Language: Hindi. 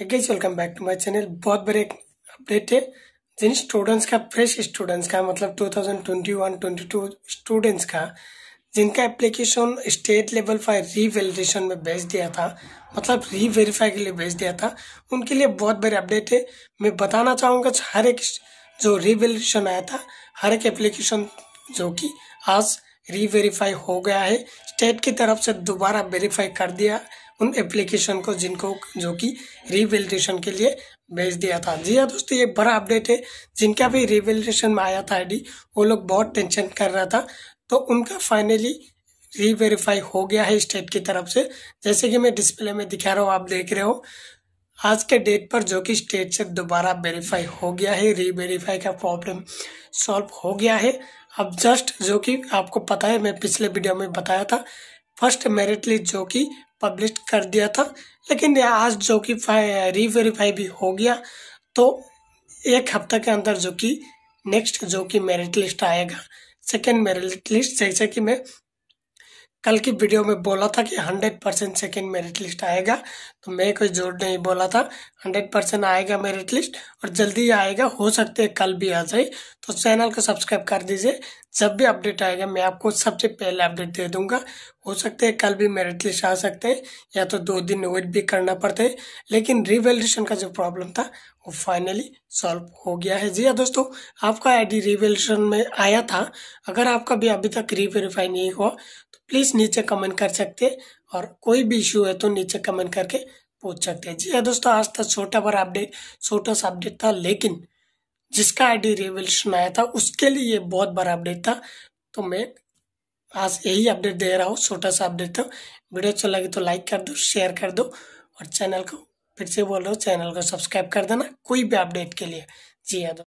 guys welcome back to my channel बहुत बड़े अपडेट है जिन स्टूडेंट्स का फ्रेश स्टूडेंट्स का मतलब 2021-22 स्टूडेंट्स का जिनका application state level for revalidation में भेज दिया था मतलब रीवेरीफाई के लिए भेज दिया था उनके लिए बहुत बड़े अपडेट है मैं बताना चाहूँगा हर एक जो रीवेलिडेशन आया था हर एक एप्लीकेशन जो कि आज रीवेरीफाई हो गया है स्टेट की तरफ से दोबारा वेरीफाई कर दिया उन एप्लीकेशन को जिनको जो कि रिवेलिडेशन के लिए भेज दिया था जी हाँ दोस्तों ये बड़ा अपडेट है जिनका भी रिवेलिडेशन में आया था आईडी वो लोग बहुत टेंशन कर रहा था तो उनका फाइनली रीवेरीफाई हो गया है स्टेट की तरफ से जैसे कि मैं डिस्प्ले में दिखा रहा हूँ आप देख रहे हो आज के डेट पर जो कि स्टेट से दोबारा वेरीफाई हो गया है री वेरीफाई का प्रॉब्लम सॉल्व हो गया है अब जस्ट जो कि आपको पता है मैं पिछले वीडियो में बताया था फर्स्ट मेरिट लिस्ट जो कि पब्लिश कर दिया था लेकिन आज जो कि री वेरीफाई भी हो गया तो एक हफ्ता के अंदर जो कि नेक्स्ट जो कि मेरिट लिस्ट आएगा सेकेंड मेरिट लिस्ट जैसे कि मैं कल की वीडियो में बोला था कि 100 परसेंट सेकेंड मेरिट लिस्ट आएगा तो मैं कोई जोर नहीं बोला था 100 परसेंट आएगा मेरिट लिस्ट और जल्दी आएगा हो सकते है कल भी आ जाए तो चैनल को सब्सक्राइब कर दीजिए जब भी अपडेट आएगा मैं आपको सबसे पहले अपडेट दे दूंगा हो सकते है कल भी मेरिट लिस्ट आ सकते हैं या तो दो दिन वेट भी करना पड़ता है लेकिन रिवेल्यूशन का जो प्रॉब्लम था वो फाइनली सॉल्व हो गया है जी हाँ दोस्तों आपका आईडी रिवेल्यूशन में आया था अगर आपका भी अभी तक रिवेरीफाई नहीं हुआ तो प्लीज़ नीचे कमेंट कर सकते हैं और कोई भी इश्यू है तो नीचे कमेंट करके पूछ सकते हैं जी हाँ दोस्तों आज तक तो छोटा बड़ा अपडेट छोटा सा अपडेट था लेकिन जिसका आईडी रिवोल्यूशन आया था उसके लिए ये बहुत बड़ा अपडेट था तो मैं आज यही अपडेट दे रहा हूँ छोटा सा अपडेट था वीडियो अच्छा लगे तो लाइक कर दो शेयर कर दो और चैनल को फिर से बोल रहा हूँ चैनल को सब्सक्राइब कर देना कोई भी अपडेट के लिए जी यादव